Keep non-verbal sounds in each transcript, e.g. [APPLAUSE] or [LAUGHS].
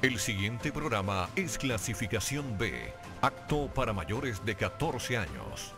El siguiente programa es clasificación B, acto para mayores de 14 años.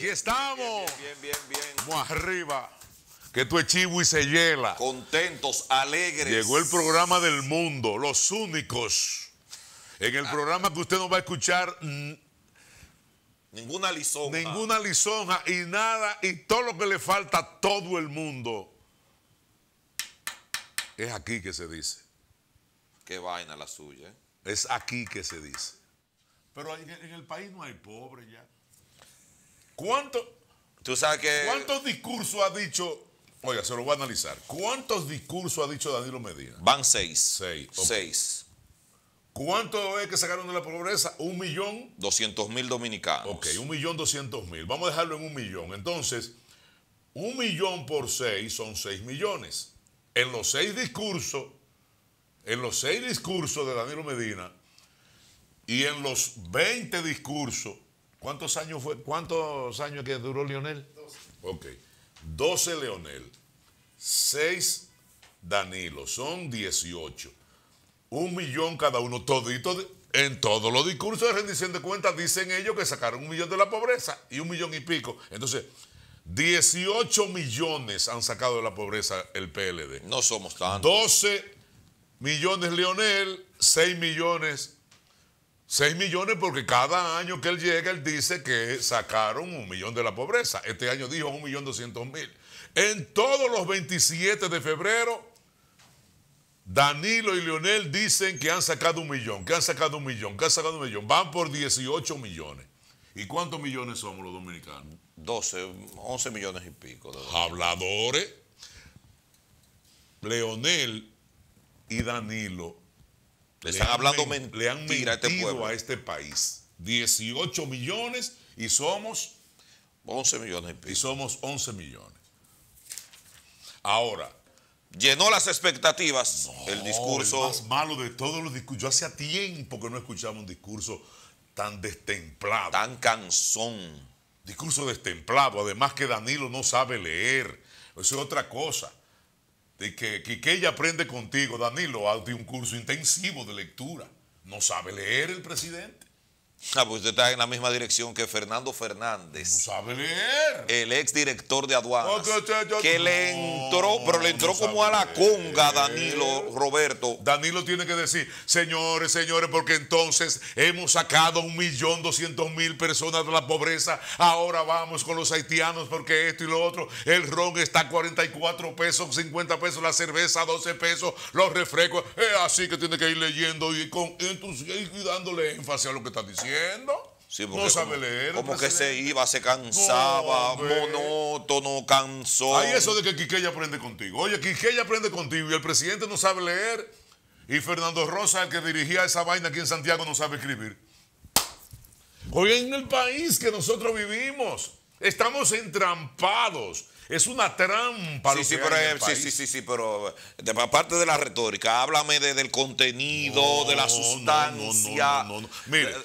Aquí estamos. Bien, bien, bien. arriba. Que tu chivo y se hiela. Contentos, alegres. Llegó el programa del mundo, los únicos. En el ah. programa que usted no va a escuchar Ninguna lisonja. Ninguna lisonja y nada, y todo lo que le falta a todo el mundo. Es aquí que se dice. Qué vaina la suya. ¿eh? Es aquí que se dice. Pero en el país no hay pobre ya. ¿Cuánto, ¿Tú ¿Cuántos discursos ha dicho? Oiga, se lo voy a analizar. ¿Cuántos discursos ha dicho Danilo Medina? Van seis. Seis. ¿Cuánto es que sacaron de la pobreza? Un millón. Doscientos mil dominicanos. Ok, un millón doscientos mil. Vamos a dejarlo en un millón. Entonces, un millón por seis son seis millones. En los seis discursos, en los seis discursos de Danilo Medina y en los 20 discursos ¿Cuántos años fue? ¿Cuántos años que duró Lionel? 12. Ok. 12 Leonel, 6 Danilo, son 18. Un millón cada uno, todito, en todos los discursos de rendición de cuentas dicen ellos que sacaron un millón de la pobreza y un millón y pico. Entonces, 18 millones han sacado de la pobreza el PLD. No somos tantos. 12 millones Leonel, 6 millones 6 millones porque cada año que él llega, él dice que sacaron un millón de la pobreza. Este año dijo un millón doscientos mil. En todos los 27 de febrero, Danilo y Leonel dicen que han sacado un millón, que han sacado un millón, que han sacado un millón. Van por 18 millones. ¿Y cuántos millones somos los dominicanos? 12, 11 millones y pico. De Habladores. Leonel y Danilo le, hablando le han mentido a este pueblo. a este país. 18 millones y somos 11 millones. Y somos 11 millones. Ahora, llenó las expectativas el discurso. El más malo de todos los discursos. Yo hacía tiempo que no escuchaba un discurso tan destemplado. Tan canzón. Discurso destemplado. Además que Danilo no sabe leer. Eso es otra cosa. De que, ella aprende contigo, Danilo, de un curso intensivo de lectura. No sabe leer el presidente. Ah, pues usted está en la misma dirección que Fernando Fernández. El ex director de aduanas. que le entró, pero le entró como a la conga Danilo Roberto. Danilo tiene que decir, señores, señores, porque entonces hemos sacado un millón doscientos mil personas de la pobreza. Ahora vamos con los haitianos porque esto y lo otro. El ron está a 44 pesos, 50 pesos, la cerveza a 12 pesos, los refrescos. Eh, así que tiene que ir leyendo y, con, y dándole énfasis a lo que está diciendo no sabe leer. Como que se iba, se cansaba, monoto monótono, cansó. Hay eso de que Quiqueya aprende contigo. Oye, Quiqueya aprende contigo y el presidente no sabe leer. Y Fernando Rosa, el que dirigía esa vaina aquí en Santiago, no sabe escribir. Hoy en el país que nosotros vivimos, estamos entrampados. Es una trampa. Sí, sí, pero, sí, sí, sí, pero aparte de la retórica, háblame del contenido, de la sustancia,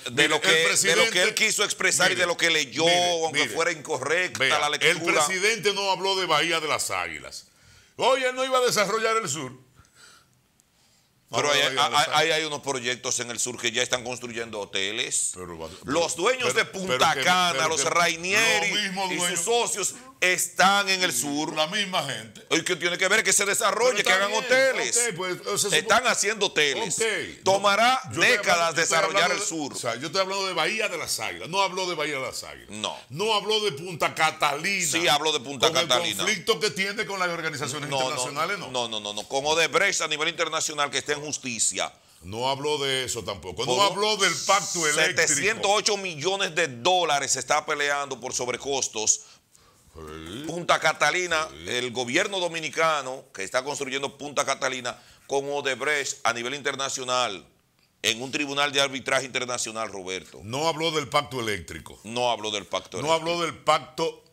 de, lo que, él quiso expresar y de lo que leyó, aunque fuera incorrecta la lectura. El presidente no habló de Bahía de las Águilas. Hoy él no iba a desarrollar el sur. Pero hay, unos proyectos en el sur que ya están construyendo hoteles. los dueños de Punta Cana, los Rainieri y sus socios están en el sur. La misma gente. ¿Y que tiene que ver? Que se desarrolle, que hagan hoteles. Pues, están haciendo hoteles. Tomará décadas desarrollar el sur. O sea, yo estoy hablando de Bahía de las Águilas. No habló de Bahía de las Águilas. No. No habló de Punta Catalina. Sí, habló de Punta con Catalina. El conflicto que tiene con las organizaciones internacionales, no, no. No, no, no, Con Odebrecht a nivel internacional que esté en justicia. No habló de eso tampoco. No habló del pacto eléctrico. 708 millones de dólares se está peleando por sobrecostos Punta Catalina, el gobierno dominicano que está construyendo Punta Catalina con Odebrecht a nivel internacional en un tribunal de arbitraje internacional, Roberto. No habló del pacto eléctrico. No habló del pacto eléctrico. No habló del pacto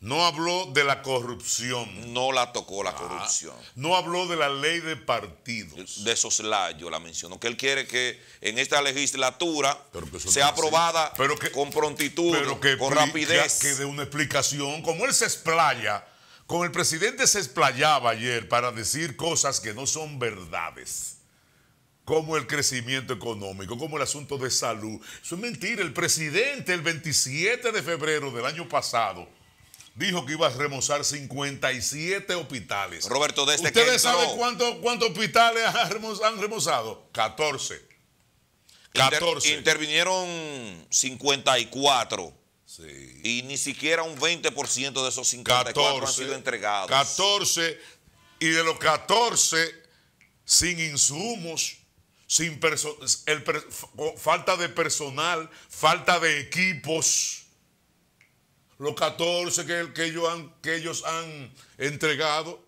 no habló de la corrupción. No la tocó la ah. corrupción. No habló de la ley de partidos. De soslayo la mencionó. Que él quiere que en esta legislatura sea aprobada con prontitud, pero que, con rapidez. Que, que dé una explicación. Como él se explaya, como el presidente se explayaba ayer para decir cosas que no son verdades como el crecimiento económico, como el asunto de salud. Eso es mentira. El presidente el 27 de febrero del año pasado dijo que iba a remozar 57 hospitales. Roberto, desde ¿Ustedes saben cuántos hospitales han remozado? 14. 14. intervinieron 54. Sí. Y ni siquiera un 20% de esos 54 han sido entregados. 14. Y de los 14, sin insumos, sin el, falta de personal, falta de equipos los 14 que, que, ellos han, que ellos han entregado.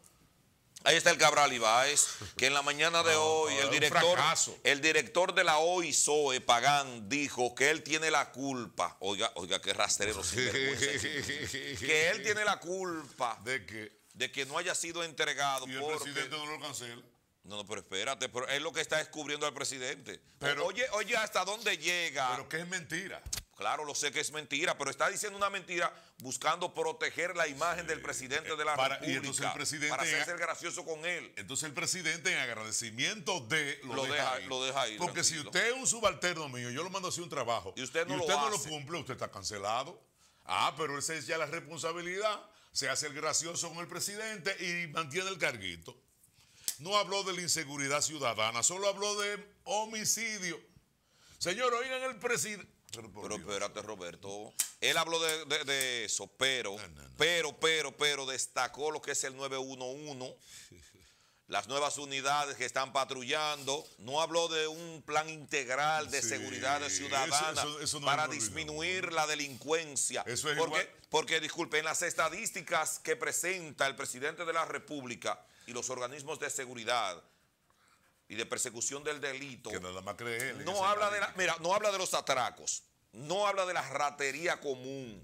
Ahí está el Cabral Ibáez, que en la mañana de [LAUGHS] hoy el director, el director de la OISOE, Pagán, dijo que él tiene la culpa. Oiga, oiga, qué rastrero [LAUGHS] Que él tiene la culpa. ¿De que, De que no haya sido entregado. Y el presidente no lo no, no, pero espérate, pero es lo que está descubriendo el presidente. Pero, oye, oye, ¿hasta dónde llega? Pero que es mentira. Claro, lo sé que es mentira, pero está diciendo una mentira buscando proteger la imagen del presidente de la eh, República. Y entonces el presidente para hacerse gracioso con él. Entonces el presidente en agradecimiento de lo, lo deja, Lo deja Porque si usted es un subalterno mío, yo lo mando a hacer un trabajo y usted no, y usted lo, no lo cumple, usted está cancelado. Ah, pero esa es ya la responsabilidad. Se hace el gracioso con el presidente y mantiene el carguito no habló de la inseguridad ciudadana, solo habló de homicidio. Señor, oigan el presidente. Pero, espérate, Roberto. Él habló de, eso, pero, pero, pero, pero destacó lo que es el 911 las nuevas unidades que están patrullando. No habló de un plan integral de seguridad ciudadana para disminuir la delincuencia. porque, porque, disculpe, en las estadísticas que presenta el presidente de la República y los organismos de seguridad y de persecución del delito, no habla de mira, no habla de los atracos, no habla de la ratería común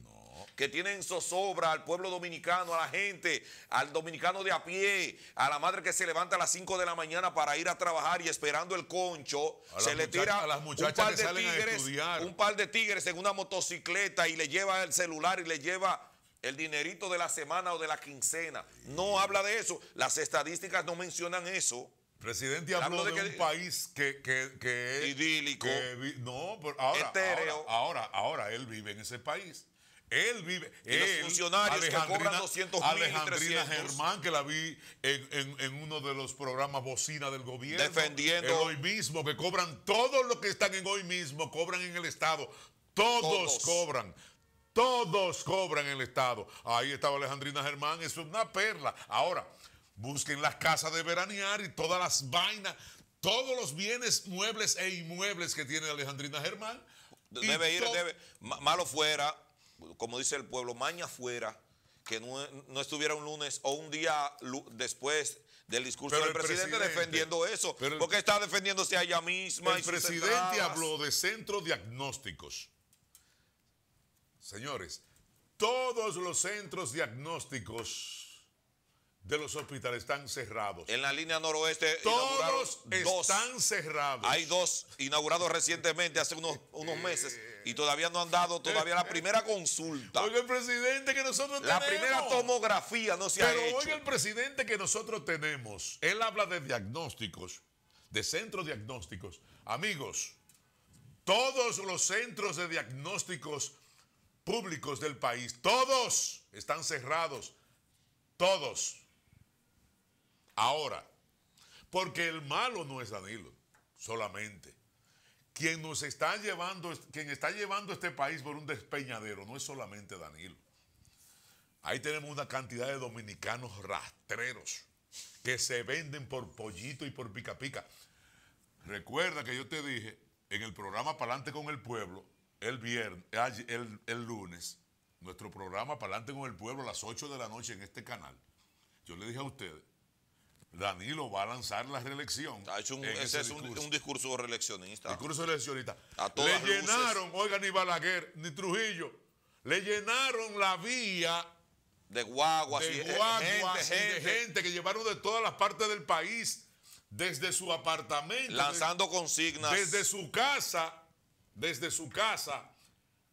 que tienen zozobra al pueblo dominicano, a la gente, al dominicano de a pie, a la madre que se levanta a las 5 de la mañana para ir a trabajar y esperando el concho, se le tira a las un par de tigres, un par de tigres en una motocicleta y le lleva el celular y le lleva el dinerito de la semana o de la quincena. No habla de eso. Las estadísticas no mencionan eso. Presidente habló de, un país que, es idílico. no, pero ahora, ahora él vive en ese país. Él vive. Y los funcionarios que cobran 200 mil. Alejandrina Germán, que la vi en, uno de los programas bocina del gobierno. Defendiendo. hoy mismo, que cobran todos los que están en hoy mismo, cobran en el Estado. todos. cobran. Todos cobran el Estado. Ahí estaba Alejandrina Germán, es una perla. Ahora, busquen las casas de veranear y todas las vainas, todos los bienes muebles e inmuebles que tiene Alejandrina Germán. Debe ir, debe, malo fuera como dice el pueblo, maña fuera que no, estuviera un lunes o un día después del discurso del presidente, defendiendo eso, porque está defendiéndose a ella misma. El presidente habló de centros diagnósticos. Señores, todos los centros diagnósticos de los hospitales están cerrados. En la línea noroeste todos están cerrados. Hay dos inaugurados recientemente, hace unos, [LAUGHS] unos meses, y todavía no han dado todavía la primera consulta. Oiga el presidente que nosotros la primera tomografía no se ha hecho. oiga el presidente que nosotros tenemos. Él habla de diagnósticos, de centros diagnósticos. Amigos, todos los centros de diagnósticos públicos del país, todos están cerrados. Todos. Ahora, porque el malo no es Danilo solamente. Quien nos está llevando, quien está llevando este país por un despeñadero no es solamente Danilo. Ahí tenemos una cantidad de dominicanos rastreros que se venden por pollito y por pica pica. Recuerda que yo te dije en el programa Palante con el Pueblo, el viernes, el, el lunes, nuestro programa Palante con el Pueblo a las 8 de la noche en este canal. Yo le dije a ustedes Danilo va a lanzar la reelección. ese, es Un, discurso reeleccionista. Discurso reeleccionista. le llenaron, oiga, ni Balaguer, ni Trujillo, le llenaron la vía de guaguas, eh, gente, de gente. que llevaron de todas las partes del país, desde su apartamento. Lanzando consignas. Desde su casa, desde su casa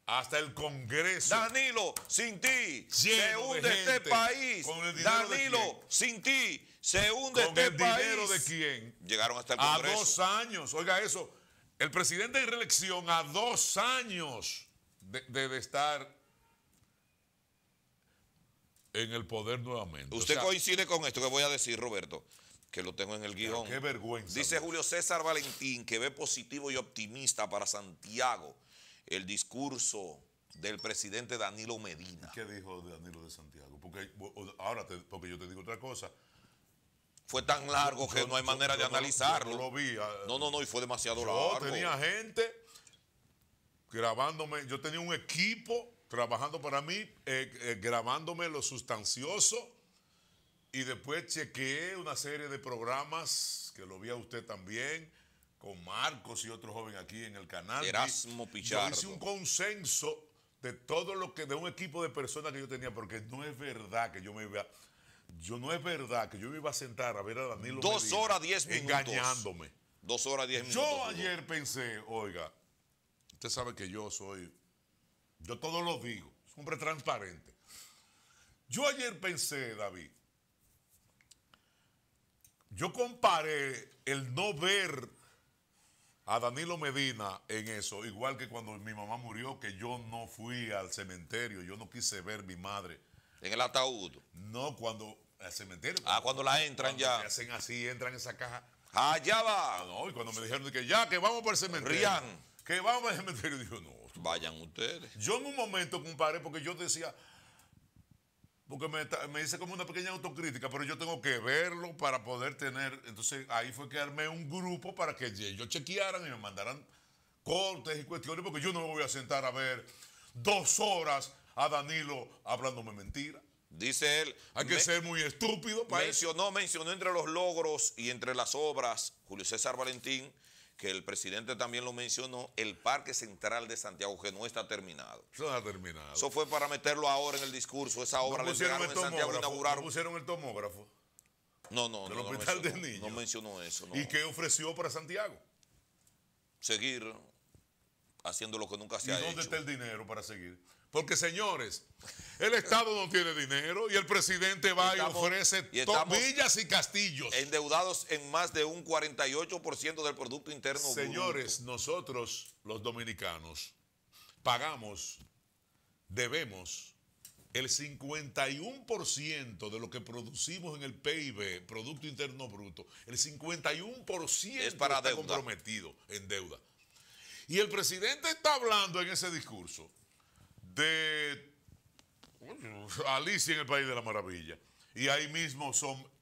hasta el Congreso. Danilo, sin ti, se hunde este país. Danilo, sin ti, se hunde ¿Con este el dinero de quién? Llegaron hasta el A dos años. Oiga eso. El presidente de reelección a dos años de, estar en el poder nuevamente. Usted coincide con esto que voy a decir, Roberto, que lo tengo en el guión. Qué vergüenza. Dice pues. Julio César Valentín que ve positivo y optimista para Santiago el discurso del presidente Danilo Medina. ¿Qué dijo Danilo de Santiago? Porque ahora porque yo te digo otra cosa fue tan largo que no hay manera de analizarlo. Ah. No, No, no, y fue demasiado largo. Yo tenía gente grabándome, yo tenía un equipo trabajando para mí, eh, eh, grabándome lo sustancioso. Y después chequeé una serie de programas que lo vi a usted también, con Marcos y otro joven aquí en el canal. Erasmo Pichardo. Yo hice un consenso de todo lo que, de un equipo de personas que yo tenía, porque no es verdad que yo me iba yo no es verdad que yo me iba a sentar a ver a Danilo. Dos horas diez minutos. Engañándome. Dos horas diez minutos. Yo ayer pensé, oiga, usted sabe que yo soy, yo todo lo digo, un hombre transparente. Yo ayer pensé, David, yo comparé el no ver a Danilo Medina en eso, igual que cuando mi mamá murió, que yo no fui al cementerio, yo no quise ver a mi madre. En el ataúd. No, cuando al cementerio. Ah, cuando la entran ya. hacen así, entran esa caja. Allá va. Ah, no, y cuando me dijeron que ya, que vamos por el cementerio. Que vamos al cementerio. Dijo, no. Vayan ustedes. Yo en un momento, compadre, porque yo decía, porque me, hice como una pequeña autocrítica, pero yo tengo que verlo para poder tener. Entonces ahí fue que armé un grupo para que ellos chequearan y me mandaran cortes y cuestiones, porque yo no me voy a sentar a ver dos horas a Danilo hablándome mentira. Dice él. Hay que ser muy estúpido para mencionó, Mencionó entre los logros y entre las obras, Julio César Valentín, que el presidente también lo mencionó, el Parque Central de Santiago, que no está terminado. Eso está terminado. Eso fue para meterlo ahora en el discurso, esa obra no pusieron en Santiago inauguraron. ¿No pusieron el tomógrafo? No, no, no. mencionó, no mencionó eso. ¿Y qué ofreció para Santiago? Seguir haciendo lo que nunca se ha hecho. ¿Y dónde está el dinero para seguir? Porque señores, el Estado no tiene dinero y el presidente va y ofrece y y castillos. Endeudados en más de un 48% del Producto Interno Bruto. Señores, nosotros los dominicanos pagamos, debemos el 51% de lo que producimos en el PIB, Producto Interno Bruto, el 51% es para está comprometido en deuda. Y el presidente está hablando en ese discurso de Alicia en el País de la Maravilla. Y ahí mismo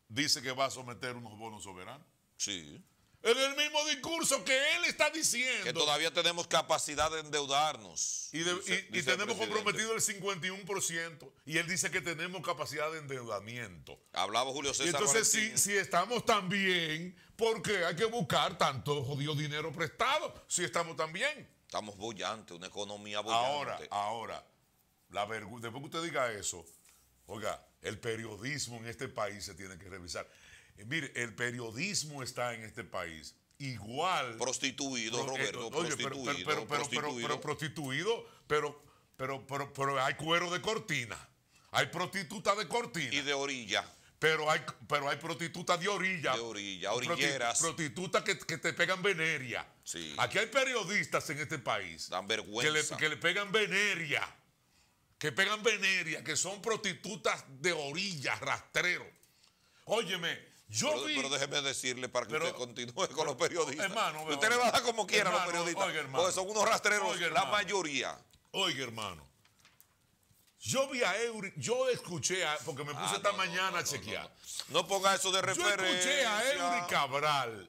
dice que va a someter unos bonos soberanos. Sí. En el mismo discurso que él está diciendo. Que todavía tenemos capacidad de endeudarnos. Y, tenemos comprometido el 51%. Y él dice que tenemos capacidad de endeudamiento. Hablaba Julio César. Y entonces, si, si, estamos tan bien, ¿por qué hay que buscar tanto jodido dinero prestado? Si estamos tan bien. Estamos bollantes, una economía bollante. Ahora, ahora, la vergüenza, después que usted diga eso, oiga, el periodismo en este país se tiene que revisar. Eh, mire, el periodismo está en este país igual. Prostituido, eh, Roberto, oye, prostituido, pero, pero, prostituido. pero, pero, pero, pero, pero hay cuero de cortina. Hay prostituta de cortina. Y de orilla. Pero hay, pero hay prostitutas de orilla. De orilla, orilleras. prostitutas que, te pegan veneria. Sí. Aquí hay periodistas en este país. Dan vergüenza. Que le, pegan veneria. Que pegan veneria, que son prostitutas de orilla, rastreros. Óyeme, yo pero, vi... Pero déjeme decirle para que usted continúe con los periodistas. Hermano, usted le va a dar como quiera a los periodistas. porque son unos rastreros, la mayoría. Oiga, hermano. Yo vi a Eury, yo escuché, porque me puse ah, esta mañana a chequear. No, ponga eso de referencia. Yo escuché a Eury Cabral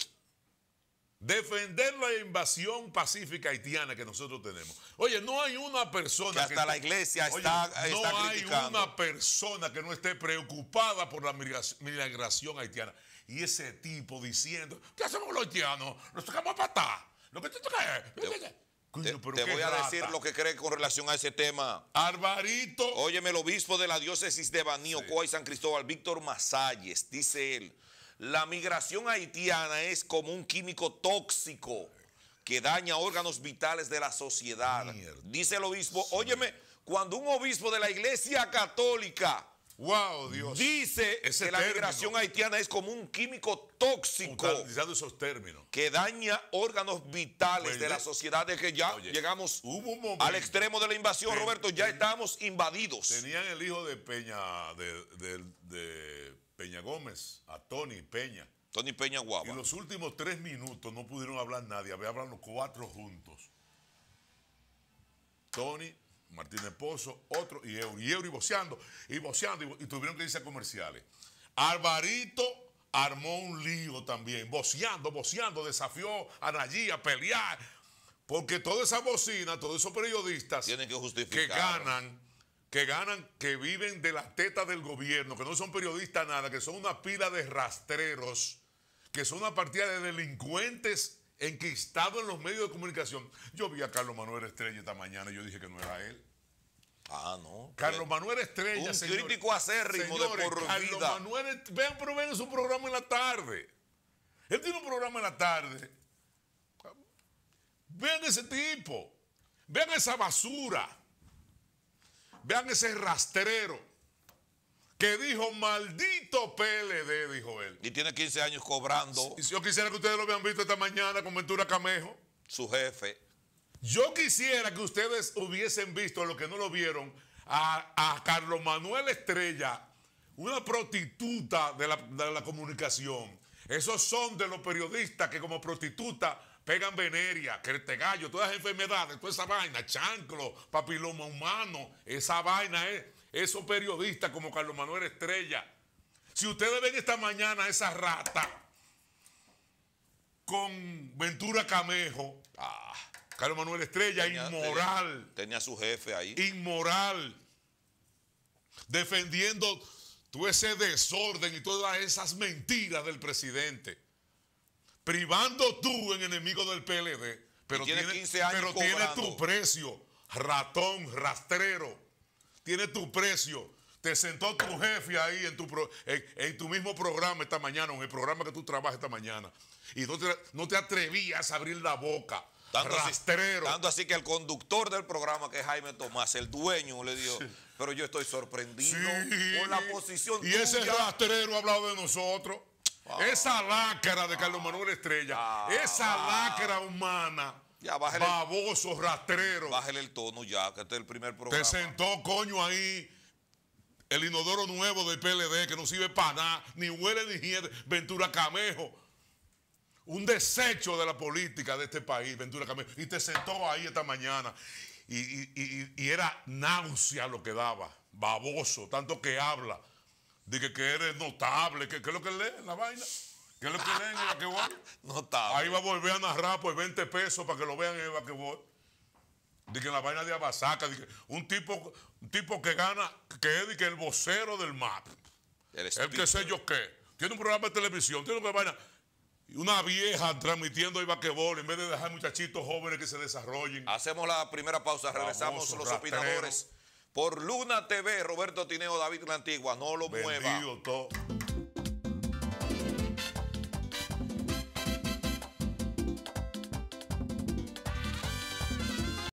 defender la invasión pacífica haitiana que nosotros tenemos. Oye, no hay una persona que... Hasta la iglesia está, No hay una persona que no esté preocupada por la migración haitiana. Y ese tipo diciendo, ¿qué hacemos los haitianos? Nos tocamos a patar. Lo que te toca es te, voy a decir lo que cree con relación a ese tema. Alvarito. Óyeme, el obispo de la diócesis de Banío, y San Cristóbal, Víctor Masalles, dice él, la migración haitiana es como un químico tóxico que daña órganos vitales de la sociedad. Dice el obispo, óyeme, cuando un obispo de la iglesia católica Dios. Dice que la migración haitiana es como un químico tóxico. Que daña órganos vitales pues de la sociedad. De que ya llegamos al extremo de la invasión, Roberto. Ya estábamos invadidos. Tenían el hijo de Peña, de, Peña Gómez, a Tony Peña. Tony Peña Guava. En los últimos tres minutos no pudieron hablar nadie. Había hablado los cuatro juntos. Tony, Martínez Pozo, otro, y euro y y boceando, y, tuvieron que irse a comerciales. Alvarito armó un lío también, boceando, boceando, desafió a Nayí a pelear, porque toda esa bocina, todos esos periodistas Tienen que, que ganan, que ganan, que viven de la teta del gobierno, que no son periodistas nada, que son una pila de rastreros, que son una partida de delincuentes enquistado en los medios de comunicación. Yo vi a Carlos Manuel Estrella esta mañana y yo dije que no era él. Ah, no. Carlos eh, Manuel Estrella. Un crítico acérrimo de por Carlos Manuel, vean, pero vean su programa en la tarde. Él tiene un programa en la tarde. Vean ese tipo. Vean esa basura. Vean ese rastrero que dijo, maldito PLD, dijo él. Y tiene 15 años cobrando. Yo quisiera que ustedes lo hubieran visto esta mañana con Ventura Camejo. Su jefe. Yo quisiera que ustedes hubiesen visto, los que no lo vieron, a, Carlos Manuel Estrella, una prostituta de la, comunicación. Esos son de los periodistas que como prostituta pegan veneria, este gallo, todas las enfermedades, toda esa vaina, chanclo, papiloma humano, esa vaina es esos periodistas como Carlos Manuel Estrella. Si ustedes ven esta mañana esa rata con Ventura Camejo, ah, Carlos Manuel Estrella, inmoral. Tenía, su jefe ahí. Inmoral. Defendiendo todo ese desorden y todas esas mentiras del presidente. Privando tú en enemigo del PLD. Pero, tiene, 15 años pero tiene tu precio, ratón, rastrero tiene tu precio. Te sentó tu jefe ahí en tu, en, tu mismo programa esta mañana, en el programa que tú trabajas esta mañana. Y no te, no te atrevías a abrir la boca. Tanto rastrero. Así, tanto así que el conductor del programa, que es Jaime Tomás, el dueño, le dijo, pero yo estoy sorprendido la posición Y ese rastrero ha hablado de nosotros. esa lacra de Carlos Manuel Estrella, ah. esa lacra humana Baboso, rastrero. Bájale el tono ya, que este es el primer programa. Te sentó, coño, ahí el inodoro nuevo del PLD que no sirve para nada, ni huele ni Ventura Camejo. Un desecho de la política de este país, Ventura Camejo. Y te sentó ahí esta mañana. Y, era náusea lo que daba. Baboso, tanto que habla. de que eres notable, que, que es lo que lee la vaina. ¿Qué le en el [LAUGHS] No está. Ahí va a volver a narrar por 20 pesos para que lo vean en el que que la vaina de Abasaca, un tipo, tipo que gana, que es el vocero del MAP. El, que sé yo qué. Tiene un programa de televisión, tiene una vaina. Una vieja transmitiendo el vaquebol en vez de dejar muchachitos jóvenes que se desarrollen. Hacemos la primera pausa, regresamos los opinadores. Por Luna TV, Roberto Tineo, David La Antigua, no lo mueva.